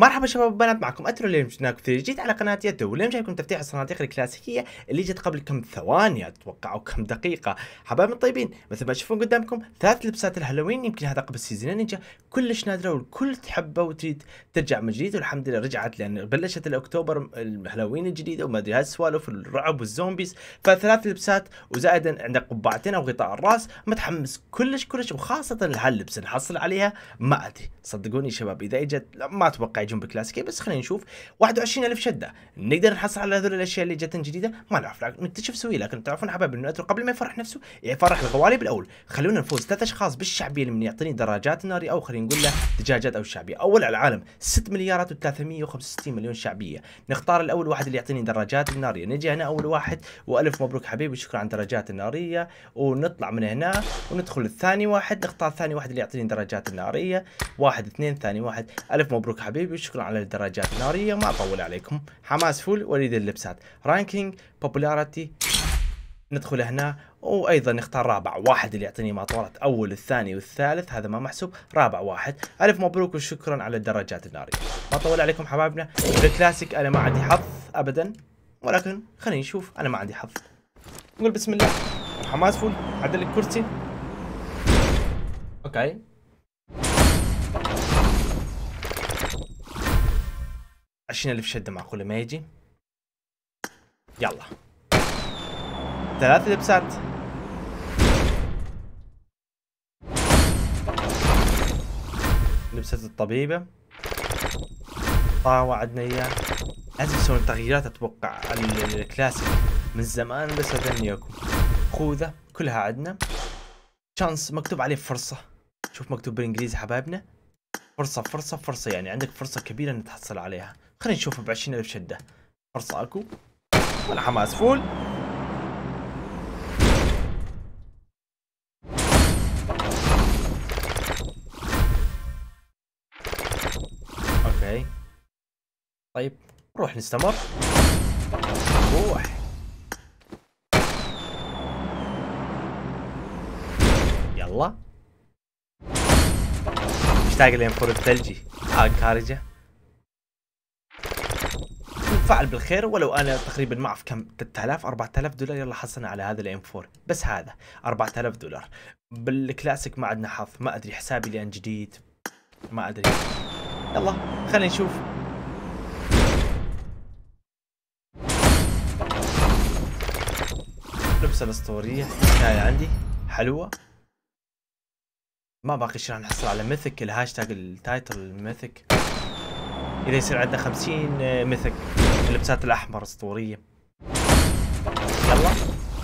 مرحبا شباب وبنات معكم اترو اليوم جبناكم جيت على قناه يدو واليوم جايكم تفتيح الصناديق الكلاسيكيه اللي جت قبل كم ثواني اتوقع او كم دقيقه حبايبي الطيبين مثل ما تشوفون قدامكم ثلاث لبسات الهالوين يمكن هذا قبل سيزون نينجا كلش نادره والكل تحبه وتريد ترجع من جديد والحمد لله رجعت لان بلشت الاكتوبر الهالوين الجديده وما ادري هالسوالف الرعب والزومبيز فثلاث لبسات وزائدا عندك قبعتين او غطاء الراس متحمس كلش كلش وخاصه هاللبس نحصل عليها ما ادري صدقوني شباب اذا اجت ما اتوقع جنب كلاسيكي بس خلينا نشوف 21000 شده نقدر نحصل على هذول الاشياء اللي جت جديده ما نعرف نكتشف سوي لكن تعرفون حبايب انه اترك قبل ما يفرح نفسه يفرح الغوالي بالاول خلونا نفوز ثلاث اشخاص بالشعبيه اللي من يعطيني دراجات ناري او خلينا نقول له دجاجات او الشعبيه اول على العالم 6 مليارات و365 مليون شعبيه نختار الاول واحد اللي يعطيني دراجات الناريه نجي هنا اول واحد والف مبروك حبيبي شكرا على الدراجات الناريه ونطلع من هنا وندخل الثاني واحد نختار ثاني واحد اللي يعطيني دراجات الناريه واحد اثنين ثاني واحد الف مبروك حبيبي الحبيب وشكرا على الدرجات النارية ما اطول عليكم حماس فول وليد اللبسات رانكينج بوبولاريتي ندخل هنا وايضا نختار رابع واحد اللي يعطيني مطارات اول الثاني والثالث هذا ما محسوب رابع واحد الف مبروك وشكرا على الدرجات الناريه ما طول عليكم حبايبنا الكلاسيك انا ما عندي حظ ابدا ولكن خلينا نشوف انا ما عندي حظ نقول بسم الله حماس فول عدل الكرسي اوكي في شدة معقولة ما يجي يلا ثلاث لبسات لبسة الطبيبة طاوة عندنا اياه لازم يسوون تغييرات اتوقع الكلاسيك من زمان بس اذنيكم خوذة كلها عندنا شانس مكتوب عليه فرصة شوف مكتوب بالانجليزي حبايبنا فرصة فرصة فرصة يعني عندك فرصة كبيرة انك تحصل عليها خلينا نشوفه ب 20000 شده فرصه اكو والحماس فول اوكي طيب روح نستمر روح يلا مشتاق لين فور الثلجي هاك خارجه فعل بالخير ولو انا تقريبا ما اعرف كم 3000 4000 دولار يلا حصلنا على هذا الام 4 بس هذا 4000 دولار بالكلاسيك ما عندنا حظ ما ادري حسابي لان جديد ما ادري يلا خلينا نشوف لبسه الاسطوريه هاي عندي حلوه ما باقي شيء راح نحصل على ميثك الهاشتاج التايتل ميثك اذا يصير عندنا 50 آه، مثل اللبسات الاحمر اسطوريه يلا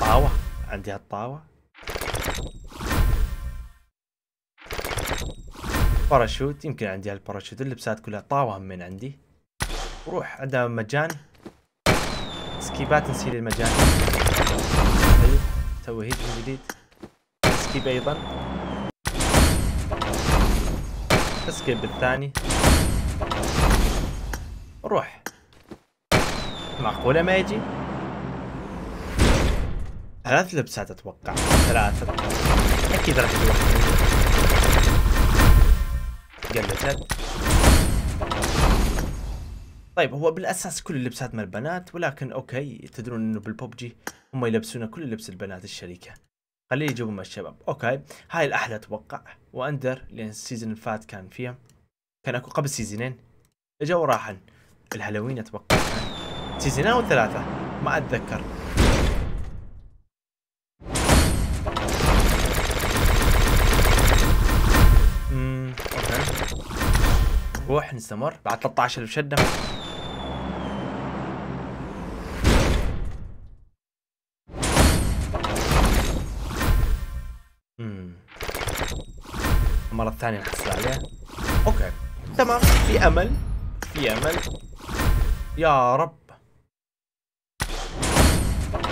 طاوه عندي هالطاوه باراشوت يمكن عندي هالباراشوت اللبسات كلها طاوه من عندي روح عندها مجاني سكيبات نسيل المجاني طيب نسوي هيك من جديد سكيب ايضا سكيب الثاني روح معقولة ما يجي؟ ثلاث لبسات اتوقع ثلاثة اكيد راح يجي واحد طيب هو بالاساس كل اللبسات من البنات ولكن اوكي تدرون انه بالببجي هم يلبسون كل لبس البنات الشركه خليه يجيبهم الشباب اوكي هاي الاحلى اتوقع واندر لان السيزون اللي فات كان فيها كان اكو قبل سيزونين اجوا وراحن الهالوين اتوقع سيزن او ثلاثة ما اتذكر اوكي روح نستمر بعد 13000 شدة المرة الثانية نحصل عليه اوكي تمام في امل في امل يا رب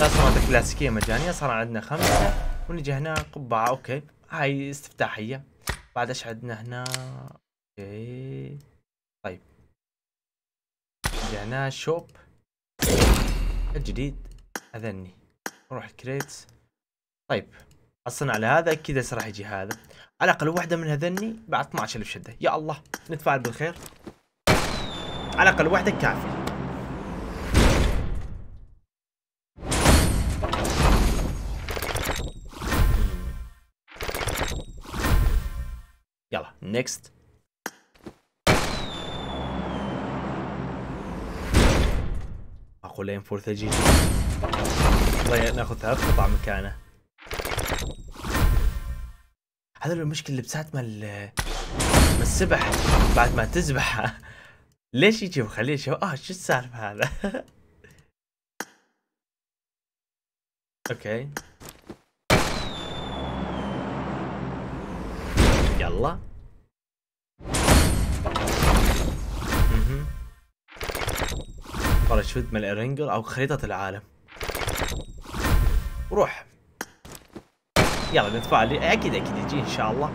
تصميمات كلاسيكيه مجانيه صار عندنا خمسه ونجي هنا قبعه اوكي هاي استفتاحيه بعد ايش عندنا هنا اوكي طيب هنا شوب الجديد اذني نروح الكريتس طيب حصلنا على هذا اكيد هسه راح يجي هذا على الاقل واحده من هذني بعد 12000 شده يا الله نتفاعل بالخير على الاقل واحده كافيه يلا نيكست اقول لين فور ثلجي ناخذ ثلاث قطع مكانه هذا المشكله اللي مال ما السبح بعد ما تذبح ليش يجي وخليه شو اه شو السالفه هذا اوكي يلا شفت من الارنجل او خريطة العالم روح يلا ندفع لي اكيد اكيد يجي ان شاء الله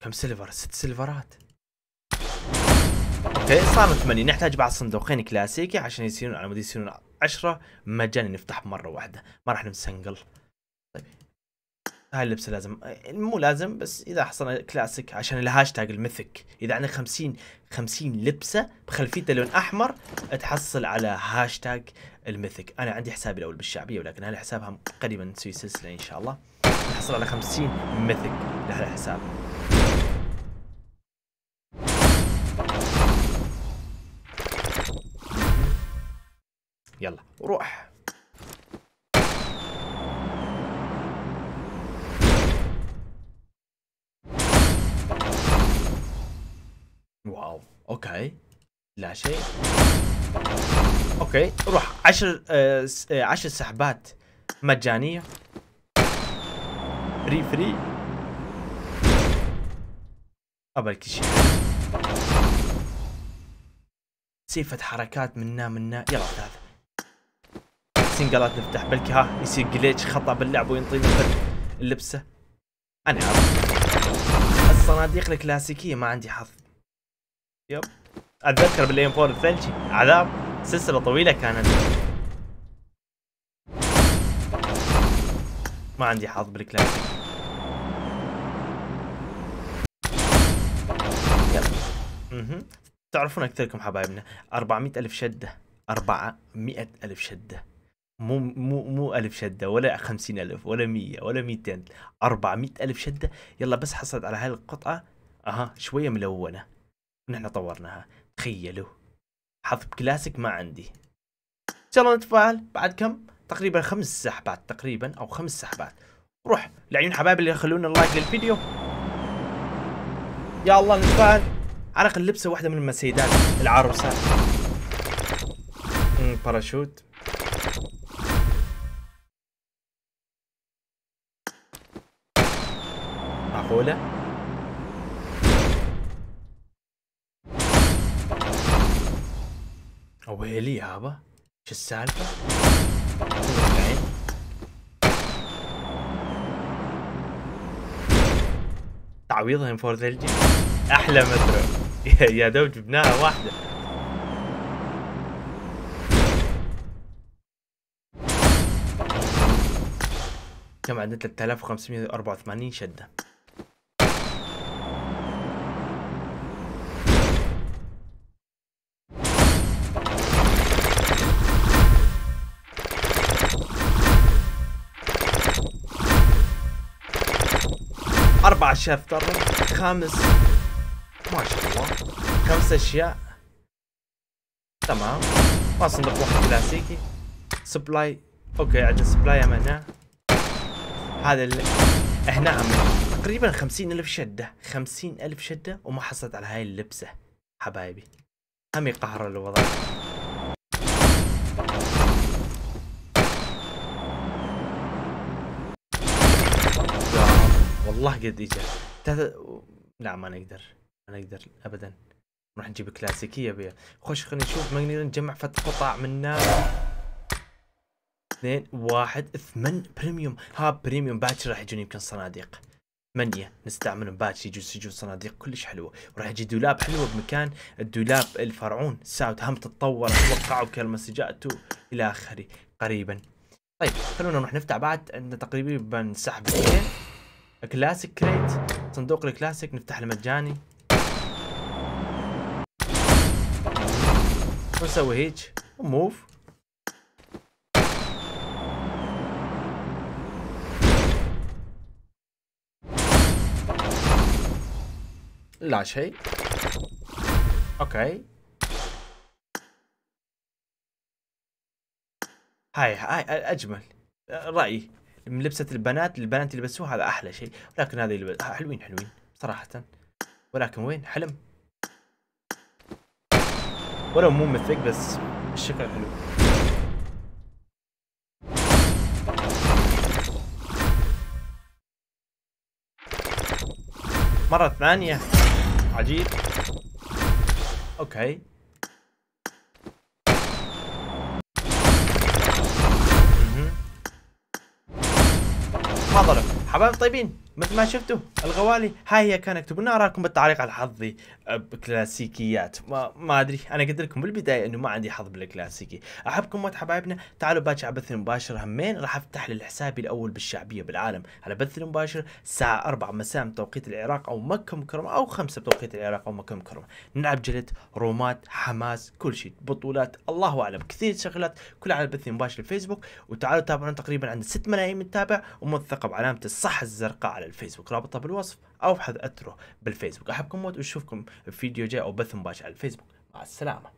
كم سيلفر ست سيلفرات اوكي صاروا ثمانية نحتاج بعض صندوقين كلاسيكي عشان يصيرون على مود يصيرون عشرة مجانا نفتح مرة واحدة ما راح نمسنقل طيب هاي اللبسة لازم مو لازم بس إذا حصلنا كلاسيك عشان الهاشتاج الميثك إذا عندك خمسين خمسين لبسة بخلفيته لون أحمر تحصل على هاشتاج الميثك أنا عندي حسابي الأول بالشعبية ولكن هالحساب قريبا نسوي سلسلة إن شاء الله تحصل على خمسين ميثك لهالحساب يلا روح واو اوكي لا شيء اوكي روح عشر آه, آه، عشر سحبات مجانية فري فري قبل شيء سيفة حركات منا منا يلا ثلاثة سنجلات نفتح بلكي ها يصير جليتش خطا باللعب وينطينا اللبسه انا عارف الصناديق الكلاسيكيه ما عندي حظ يب اتذكر بالايم فور الثلجي عذاب سلسله طويله كانت ما عندي حظ بالكلاسيك يب اها تعرفون اكثركم حبايبنا 400 الف شده 400 ألف شدة مو مو مو ألف شدة ولا خمسين ألف ولا مية ولا ميتين أربعمية ألف شدة يلا بس حصلت على هاي القطعة أها شوية ملونة نحن طورناها تخيلوا حظ كلاسيك ما عندي إن شاء الله نتفاعل بعد كم تقريبا خمس سحبات تقريبا أو خمس سحبات روح لعيون حبايب اللي يخلون اللايك للفيديو يا الله نتفاعل عرق اللبسة واحدة من المسيدات العروسات باراشوت الخولة ويلي يابا شو السالفة؟ تعويضهم فور ثلجي احلى مترو يا دوب جبناها واحدة كم عندنا 3584 شدة عشاء افطر خمس ما شاء الله خمس اشياء تمام ما صندوق واحد كلاسيكي سبلاي اوكي عندنا سبلاي هنا هذا اللي هنا تقريبا خمسين الف شده خمسين الف شده وما حصلت على هاي اللبسه حبايبي هم يقهر الوضع والله قد اجى يعني. تت... لا ما نقدر نعم، ما نقدر ابدا نروح نجيب كلاسيكيه بيها خوش خلينا نشوف ما نقدر نجمع فت قطع منها اثنين واحد ثمان بريميوم ها بريميوم باكر راح يجون يمكن صناديق منية نستعملهم باكر يجوز يجون صناديق كلش حلوة وراح يجي دولاب حلوة بمكان الدولاب الفرعون ساوت هم تتطور اتوقع وكالمسجات الى اخره قريبا طيب خلونا نروح نفتح بعد عندنا تقريبا بنسحب اثنين كلاسيك كريت صندوق الكلاسيك نفتح المجاني ونسوي هيج وموف لا شيء اوكي هاي هاي اجمل رايي لبسه البنات البنات يلبسوها هذا احلى شيء ولكن هذا يلبس آه، حلوين حلوين صراحه ولكن وين حلم ولو مو مثلك بس الشكل حلو مرة ثانية عجيب اوكي المحاضرة حبايب طيبين مثل ما شفتوا الغوالي هاي هي كان اكتبوا لنا اراكم بالتعليق على حظي آه، بكلاسيكيات ما, ما ادري انا قلت لكم بالبدايه انه ما عندي حظ بالكلاسيكي احبكم وات حبايبنا تعالوا باكر على بث مباشر همين راح افتح للحسابي الاول بالشعبيه بالعالم على بث المباشر الساعه 4 مساء بتوقيت العراق او مكه المكرمه او 5 بتوقيت العراق او مكه المكرمه نلعب جلد رومات حماس كل شيء بطولات الله اعلم كثير شغلات كلها على البث المباشر الفيسبوك وتعالوا تابعونا تقريبا عند 6 ملايين متابع وموثقه بعلامه الصح الزرقاء على الفيسبوك رابطها بالوصف او ابحث اثره بالفيسبوك احبكم موت واشوفكم في فيديو جاي او بث مباشر على الفيسبوك مع السلامه